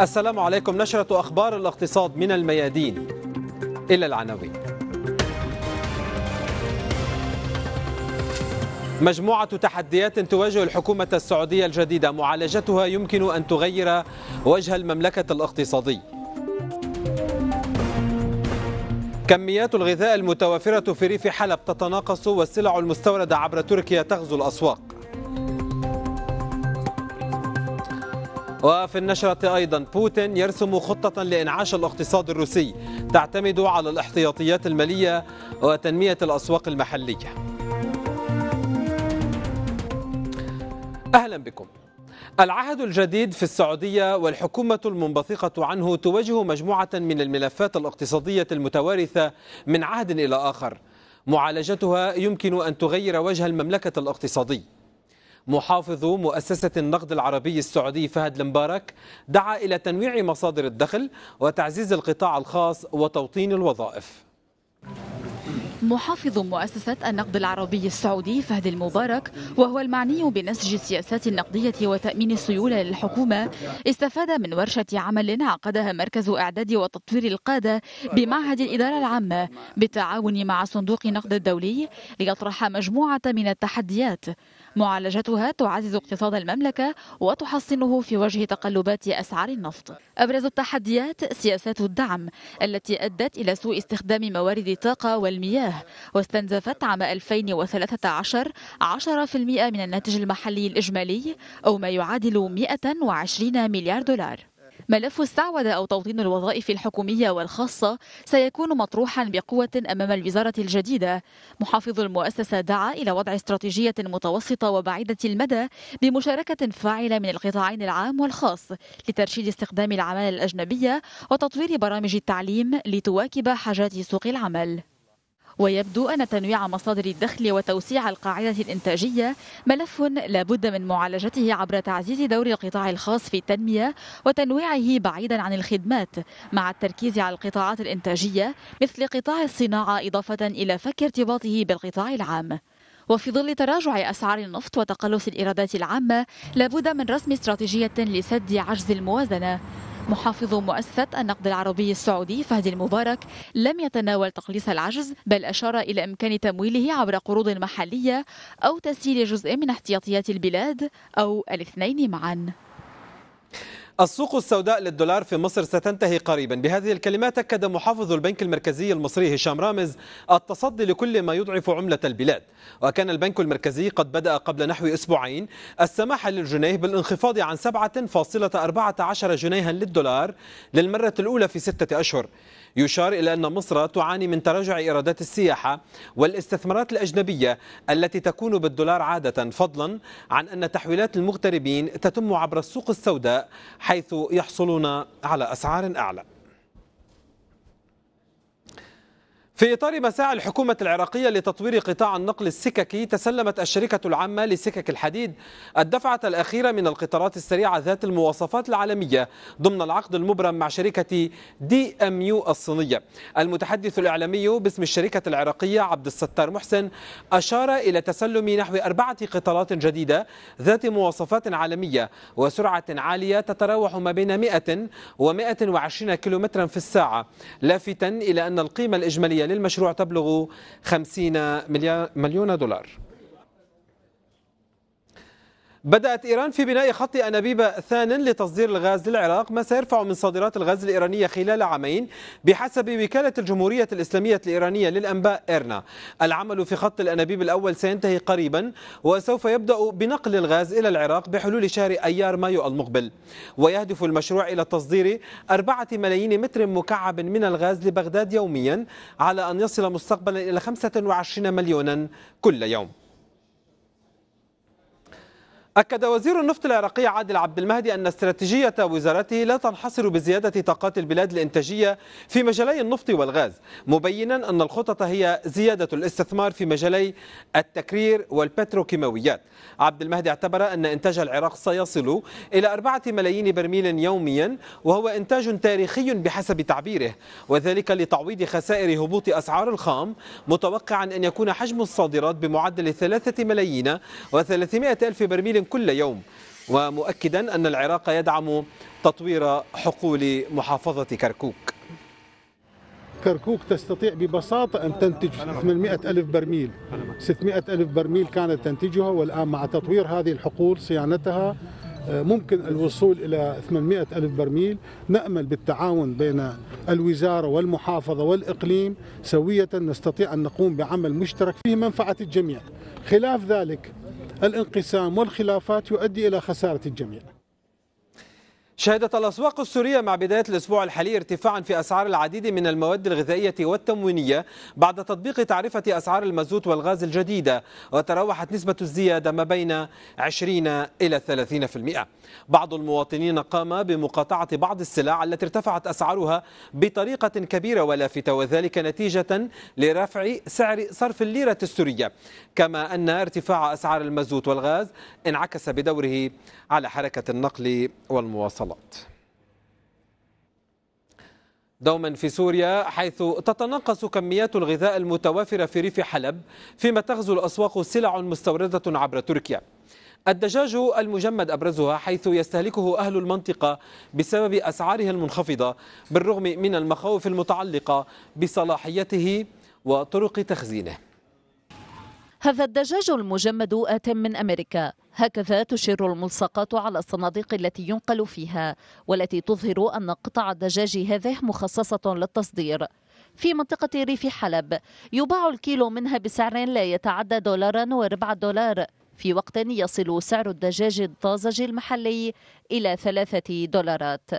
السلام عليكم نشرة أخبار الاقتصاد من الميادين إلى العناوين مجموعة تحديات تواجه الحكومة السعودية الجديدة معالجتها يمكن أن تغير وجه المملكة الاقتصادي كميات الغذاء المتوافرة في ريف حلب تتناقص والسلع المستوردة عبر تركيا تغزو الأسواق وفي النشرة أيضا بوتين يرسم خطة لإنعاش الاقتصاد الروسي تعتمد على الاحتياطيات المالية وتنمية الأسواق المحلية أهلا بكم العهد الجديد في السعودية والحكومة المنبثقة عنه تواجه مجموعة من الملفات الاقتصادية المتوارثة من عهد إلى آخر معالجتها يمكن أن تغير وجه المملكة الاقتصادي محافظ مؤسسة النقد العربي السعودي فهد المبارك دعا إلى تنويع مصادر الدخل وتعزيز القطاع الخاص وتوطين الوظائف محافظ مؤسسة النقد العربي السعودي فهد المبارك وهو المعني بنسج السياسات النقدية وتأمين السيولة للحكومة استفاد من ورشة عمل عقدها مركز إعداد وتطوير القادة بمعهد الإدارة العامة بالتعاون مع صندوق نقد الدولي ليطرح مجموعة من التحديات معالجتها تعزز اقتصاد المملكة وتحصنه في وجه تقلبات أسعار النفط أبرز التحديات سياسات الدعم التي أدت إلى سوء استخدام موارد الطاقة والمياه الوجه واستنزفت عام 2013 10% من الناتج المحلي الإجمالي أو ما يعادل 120 مليار دولار ملف السعودة أو توطين الوظائف الحكومية والخاصة سيكون مطروحا بقوة أمام الوزارة الجديدة محافظ المؤسسة دعا إلى وضع استراتيجية متوسطة وبعيدة المدى بمشاركة فاعلة من القطاعين العام والخاص لترشيد استخدام العمالة الأجنبية وتطوير برامج التعليم لتواكب حاجات سوق العمل ويبدو أن تنويع مصادر الدخل وتوسيع القاعدة الإنتاجية ملف لا بد من معالجته عبر تعزيز دور القطاع الخاص في التنمية وتنويعه بعيدا عن الخدمات مع التركيز على القطاعات الإنتاجية مثل قطاع الصناعة إضافة إلى فك ارتباطه بالقطاع العام وفي ظل تراجع أسعار النفط وتقلص الإيرادات العامة لابد من رسم استراتيجية لسد عجز الموازنة محافظ مؤسسة النقد العربي السعودي فهد المبارك لم يتناول تقليص العجز بل أشار إلى إمكان تمويله عبر قروض محلية أو تسهيل جزء من احتياطيات البلاد أو الاثنين معا السوق السوداء للدولار في مصر ستنتهي قريبا بهذه الكلمات أكد محافظ البنك المركزي المصري هشام رامز التصدي لكل ما يضعف عملة البلاد وكان البنك المركزي قد بدأ قبل نحو أسبوعين السماح للجنيه بالانخفاض عن 7.14 جنيها للدولار للمرة الأولى في ستة أشهر يشار إلى أن مصر تعاني من تراجع إيرادات السياحة والاستثمارات الأجنبية التي تكون بالدولار عادة فضلا عن أن تحويلات المغتربين تتم عبر السوق السوداء حيث يحصلون على أسعار أعلى في إطار مساعي الحكومة العراقية لتطوير قطاع النقل السككي تسلمت الشركة العامة لسكك الحديد الدفعة الأخيرة من القطارات السريعة ذات المواصفات العالمية ضمن العقد المبرم مع شركة دي أم يو الصينية المتحدث الإعلامي باسم الشركة العراقية عبد الستار محسن أشار إلى تسلم نحو أربعة قطارات جديدة ذات مواصفات عالمية وسرعة عالية تتراوح ما بين 100 و 120 كيلومترا في الساعة لافتا إلى أن القيمة الإجمالية للمشروع تبلغ 50 مليون دولار بدأت إيران في بناء خط أنابيب ثان لتصدير الغاز للعراق ما سيرفع من صادرات الغاز الإيرانية خلال عامين بحسب وكالة الجمهورية الإسلامية الإيرانية للأنباء إيرنا العمل في خط الأنابيب الأول سينتهي قريبا وسوف يبدأ بنقل الغاز إلى العراق بحلول شهر أيار مايو المقبل ويهدف المشروع إلى تصدير أربعة ملايين متر مكعب من الغاز لبغداد يوميا على أن يصل مستقبلا إلى 25 مليونا كل يوم أكد وزير النفط العراقي عادل عبد المهدي أن استراتيجية وزارته لا تنحصر بزيادة طاقات البلاد الإنتاجية في مجالي النفط والغاز، مبينا أن الخطط هي زيادة الاستثمار في مجالي التكرير والبتروكيماويات. عبد المهدي اعتبر أن إنتاج العراق سيصل إلى أربعة ملايين برميل يوميا، وهو إنتاج تاريخي بحسب تعبيره، وذلك لتعويض خسائر هبوط أسعار الخام، متوقعا أن يكون حجم الصادرات بمعدل ثلاثة ملايين وثلاثمائة ألف برميل المسلم كل يوم ومؤكدا أن العراق يدعم تطوير حقول محافظة كركوك كركوك تستطيع ببساطة أن تنتج 800 ألف برميل 600 ألف برميل كانت تنتجها والآن مع تطوير هذه الحقول صيانتها آه، ممكن الوصول إلى 800 ألف برميل نأمل بالتعاون بين الوزارة والمحافظة والإقليم سوية نستطيع أن نقوم بعمل مشترك فيه منفعة الجميع خلاف ذلك الانقسام والخلافات يؤدي إلى خسارة الجميع شهدت الأسواق السورية مع بداية الأسبوع الحالي ارتفاعا في أسعار العديد من المواد الغذائية والتموينية بعد تطبيق تعرفة أسعار المازوت والغاز الجديدة وتراوحت نسبة الزيادة ما بين 20 إلى 30% بعض المواطنين قام بمقاطعة بعض السلع التي ارتفعت أسعارها بطريقة كبيرة ولافتة وذلك نتيجة لرفع سعر صرف الليرة السورية كما أن ارتفاع أسعار المازوت والغاز انعكس بدوره على حركة النقل والمواصلات الاتصالات دوما في سوريا حيث تتناقص كميات الغذاء المتوافرة في ريف حلب فيما تغزو الأسواق سلع مستوردة عبر تركيا الدجاج المجمد أبرزها حيث يستهلكه أهل المنطقة بسبب أسعاره المنخفضة بالرغم من المخاوف المتعلقة بصلاحيته وطرق تخزينه هذا الدجاج المجمد آت من أمريكا هكذا تشير الملصقات على الصناديق التي ينقل فيها والتي تظهر أن قطع الدجاج هذه مخصصة للتصدير في منطقة ريف حلب يباع الكيلو منها بسعر لا يتعدى دولارا وربع دولار في وقت يصل سعر الدجاج الطازج المحلي إلى ثلاثة دولارات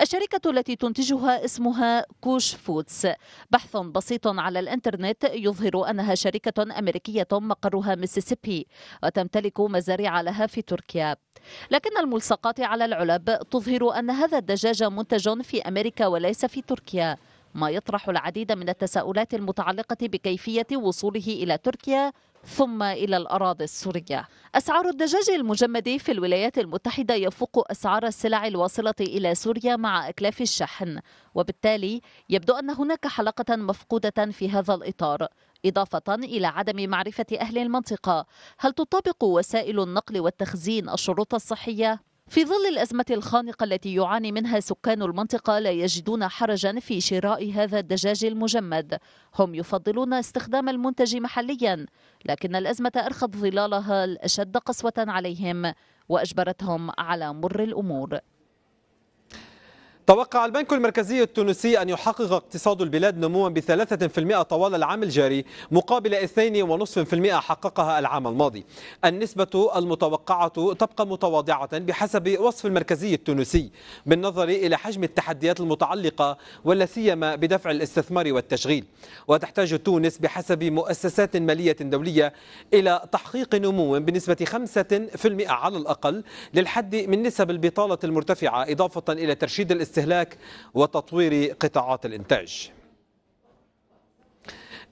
الشركة التي تنتجها اسمها كوش فودز بحث بسيط على الإنترنت يظهر أنها شركة أمريكية مقرها ميسيسيبي وتمتلك مزارع لها في تركيا لكن الملصقات على العلب تظهر أن هذا الدجاج منتج في أمريكا وليس في تركيا ما يطرح العديد من التساؤلات المتعلقة بكيفية وصوله إلى تركيا ثم إلى الأراضي السورية أسعار الدجاج المجمد في الولايات المتحدة يفوق أسعار السلع الواصلة إلى سوريا مع أكلاف الشحن وبالتالي يبدو أن هناك حلقة مفقودة في هذا الإطار إضافة إلى عدم معرفة أهل المنطقة هل تطابق وسائل النقل والتخزين الشروط الصحية في ظل الأزمة الخانقة التي يعاني منها سكان المنطقة لا يجدون حرجا في شراء هذا الدجاج المجمد هم يفضلون استخدام المنتج محليا لكن الأزمة أرخت ظلالها الأشد قسوة عليهم وأجبرتهم على مر الأمور توقع البنك المركزي التونسي أن يحقق اقتصاد البلاد نموا بثلاثة في المئة طوال العام الجاري مقابل اثنين ونصف في المئة حققها العام الماضي النسبة المتوقعة تبقى متواضعة بحسب وصف المركزي التونسي بالنظر إلى حجم التحديات المتعلقة ولا سيما بدفع الاستثمار والتشغيل وتحتاج تونس بحسب مؤسسات مالية دولية إلى تحقيق نمو بنسبة 5% على الأقل للحد من نسب البطالة المرتفعة إضافة إلى ترشيد الاستثمار الاستهلاك وتطوير قطاعات الإنتاج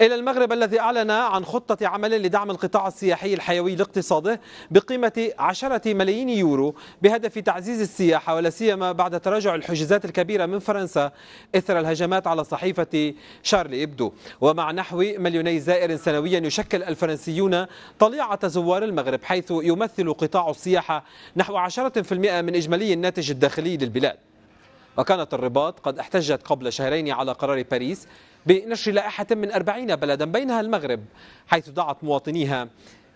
إلى المغرب الذي أعلن عن خطة عمل لدعم القطاع السياحي الحيوي لاقتصاده بقيمة 10 ملايين يورو بهدف تعزيز السياحة ولا سيما بعد تراجع الحجزات الكبيرة من فرنسا إثر الهجمات على صحيفة شارلي إبدو ومع نحو مليوني زائر سنويا يشكل الفرنسيون طليعة زوار المغرب حيث يمثل قطاع السياحة نحو 10% من إجمالي الناتج الداخلي للبلاد وكانت الرباط قد احتجت قبل شهرين على قرار باريس بنشر لائحة من 40 بلدا بينها المغرب حيث دعت مواطنيها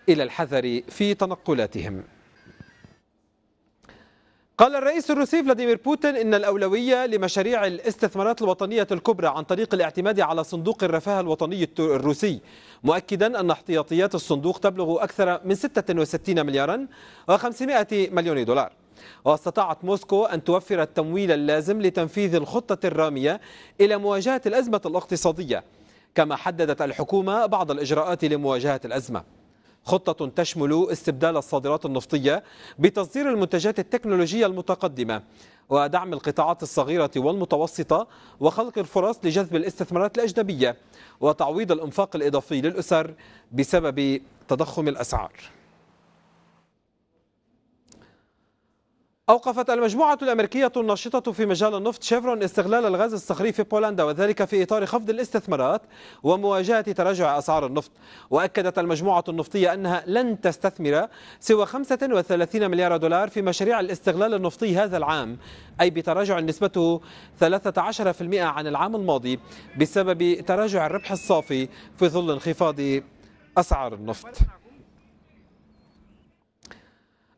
إلى الحذر في تنقلاتهم قال الرئيس الروسي فلاديمير بوتين إن الأولوية لمشاريع الاستثمارات الوطنية الكبرى عن طريق الاعتماد على صندوق الرفاه الوطني الروسي مؤكدا أن احتياطيات الصندوق تبلغ أكثر من 66 مليارا و500 مليون دولار واستطاعت موسكو أن توفر التمويل اللازم لتنفيذ الخطة الرامية إلى مواجهة الأزمة الاقتصادية كما حددت الحكومة بعض الإجراءات لمواجهة الأزمة خطة تشمل استبدال الصادرات النفطية بتصدير المنتجات التكنولوجية المتقدمة ودعم القطاعات الصغيرة والمتوسطة وخلق الفرص لجذب الاستثمارات الأجنبية وتعويض الإنفاق الإضافي للأسر بسبب تضخم الأسعار أوقفت المجموعة الأمريكية الناشطة في مجال النفط شيفرون استغلال الغاز الصخري في بولندا وذلك في إطار خفض الاستثمارات ومواجهة تراجع أسعار النفط وأكدت المجموعة النفطية أنها لن تستثمر سوى 35 مليار دولار في مشاريع الاستغلال النفطي هذا العام أي بتراجع نسبته 13% عن العام الماضي بسبب تراجع الربح الصافي في ظل انخفاض أسعار النفط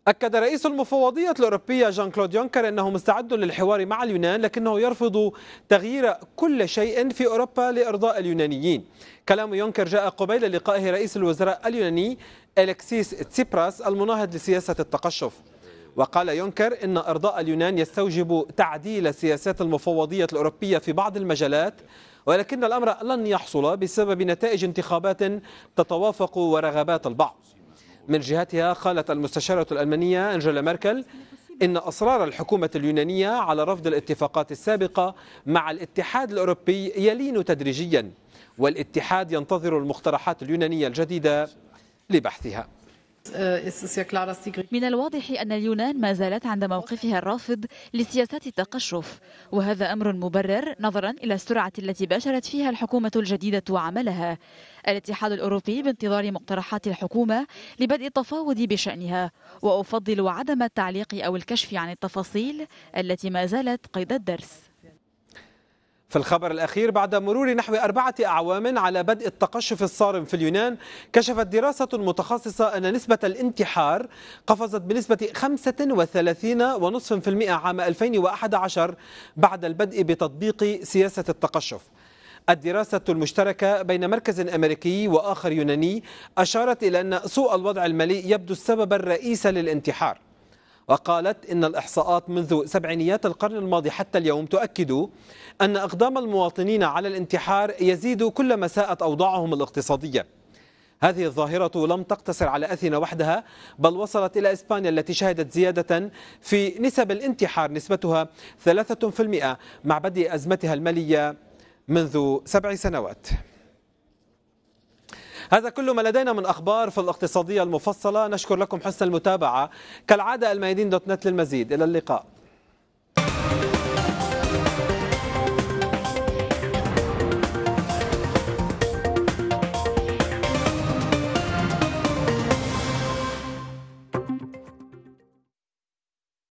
أكد رئيس المفوضية الأوروبية جان كلود يونكر أنه مستعد للحوار مع اليونان لكنه يرفض تغيير كل شيء في أوروبا لإرضاء اليونانيين كلام يونكر جاء قبيل لقائه رئيس الوزراء اليوناني ألكسيس تسيبراس المناهض لسياسة التقشف وقال يونكر إن إرضاء اليونان يستوجب تعديل سياسات المفوضية الأوروبية في بعض المجالات ولكن الأمر لن يحصل بسبب نتائج انتخابات تتوافق ورغبات البعض من جهتها قالت المستشارة الألمانية أنجيلا ميركل إن أصرار الحكومة اليونانية على رفض الاتفاقات السابقة مع الاتحاد الأوروبي يلين تدريجيا والاتحاد ينتظر المقترحات اليونانية الجديدة لبحثها آه، من الواضح أن اليونان ما زالت عند موقفها الرافض لسياسات التقشف وهذا أمر مبرر نظرا إلى السرعة التي باشرت فيها الحكومة الجديدة عملها الاتحاد الأوروبي بانتظار مقترحات الحكومة لبدء التفاوض بشأنها وأفضل عدم التعليق أو الكشف عن التفاصيل التي ما زالت قيد الدرس في الخبر الأخير بعد مرور نحو أربعة أعوام على بدء التقشف الصارم في اليونان كشفت دراسة متخصصة أن نسبة الانتحار قفزت بنسبة 35.5% عام 2011 بعد البدء بتطبيق سياسة التقشف الدراسة المشتركة بين مركز أمريكي وآخر يوناني أشارت إلى أن سوء الوضع المالي يبدو السبب الرئيسي للانتحار وقالت إن الإحصاءات منذ سبعينيات القرن الماضي حتى اليوم تؤكد أن أقدام المواطنين على الانتحار يزيد كلما ساءت أوضاعهم الاقتصادية هذه الظاهرة لم تقتصر على أثينا وحدها بل وصلت إلى إسبانيا التي شهدت زيادة في نسب الانتحار نسبتها 3% مع بدء أزمتها المالية منذ سبع سنوات هذا كل ما لدينا من أخبار في الاقتصادية المفصلة نشكر لكم حسن المتابعة كالعادة الميادين دوت نت للمزيد إلى اللقاء